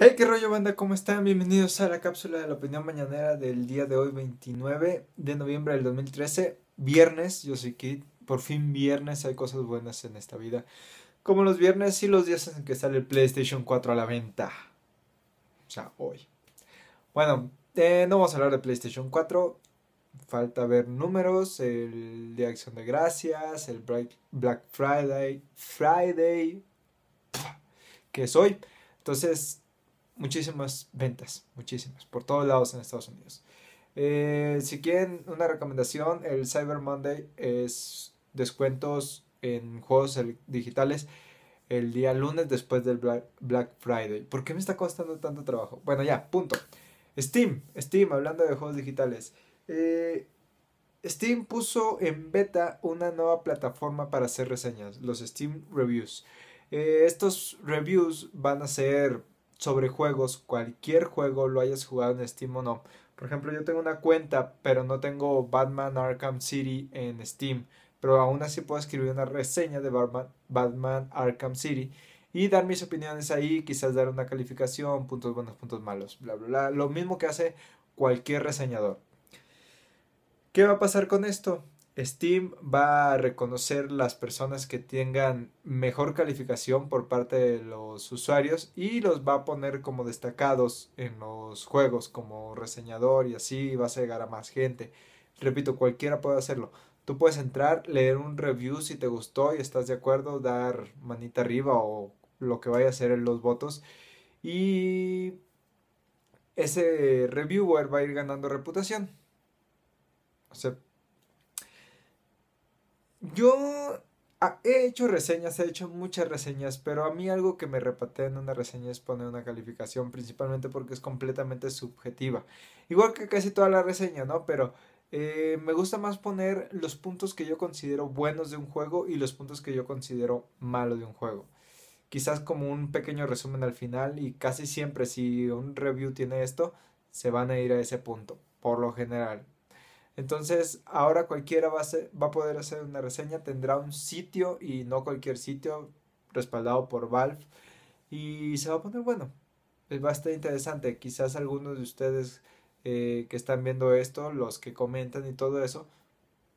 Hey, qué rollo banda, ¿cómo están? Bienvenidos a la cápsula de la opinión mañanera del día de hoy, 29 de noviembre del 2013, viernes, yo soy Kid, por fin viernes, hay cosas buenas en esta vida, como los viernes y los días en que sale el PlayStation 4 a la venta, o sea, hoy. Bueno, eh, no vamos a hablar de PlayStation 4, falta ver números, el Día de Acción de Gracias, el Black Friday, Friday, que es hoy, entonces muchísimas ventas, muchísimas, por todos lados en Estados Unidos. Eh, si quieren una recomendación, el Cyber Monday es descuentos en juegos digitales el día lunes después del Black Friday. ¿Por qué me está costando tanto trabajo? Bueno, ya, punto. Steam, Steam, hablando de juegos digitales. Eh, Steam puso en beta una nueva plataforma para hacer reseñas, los Steam Reviews. Eh, estos reviews van a ser sobre juegos, cualquier juego lo hayas jugado en Steam o no. Por ejemplo, yo tengo una cuenta, pero no tengo Batman Arkham City en Steam, pero aún así puedo escribir una reseña de Batman, Arkham City y dar mis opiniones ahí, quizás dar una calificación, puntos buenos, puntos malos, bla, bla, bla. Lo mismo que hace cualquier reseñador. ¿Qué va a pasar con esto? Steam va a reconocer las personas que tengan mejor calificación por parte de los usuarios y los va a poner como destacados en los juegos como reseñador y así vas a llegar a más gente. Repito, cualquiera puede hacerlo. Tú puedes entrar, leer un review si te gustó y estás de acuerdo, dar manita arriba o lo que vaya a ser en los votos y ese reviewer va a ir ganando reputación. O sea, yo ah, he hecho reseñas, he hecho muchas reseñas, pero a mí algo que me repatea en una reseña es poner una calificación, principalmente porque es completamente subjetiva. Igual que casi toda la reseña, ¿no? Pero eh, me gusta más poner los puntos que yo considero buenos de un juego y los puntos que yo considero malos de un juego. Quizás como un pequeño resumen al final y casi siempre si un review tiene esto, se van a ir a ese punto, por lo general. Entonces, ahora cualquiera va a, va a poder hacer una reseña, tendrá un sitio y no cualquier sitio respaldado por Valve y se va a poner bueno. Es bastante interesante. Quizás algunos de ustedes eh, que están viendo esto, los que comentan y todo eso,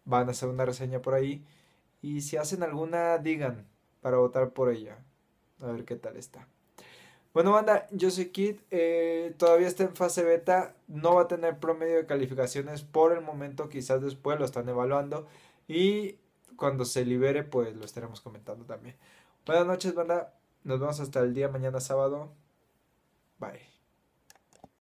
van a hacer una reseña por ahí. Y si hacen alguna, digan para votar por ella. A ver qué tal está. Bueno, banda, yo soy Kid. Eh, todavía está en fase beta. No va a tener promedio de calificaciones por el momento. Quizás después lo están evaluando. Y cuando se libere, pues lo estaremos comentando también. Buenas noches, banda. Nos vemos hasta el día mañana sábado. Bye.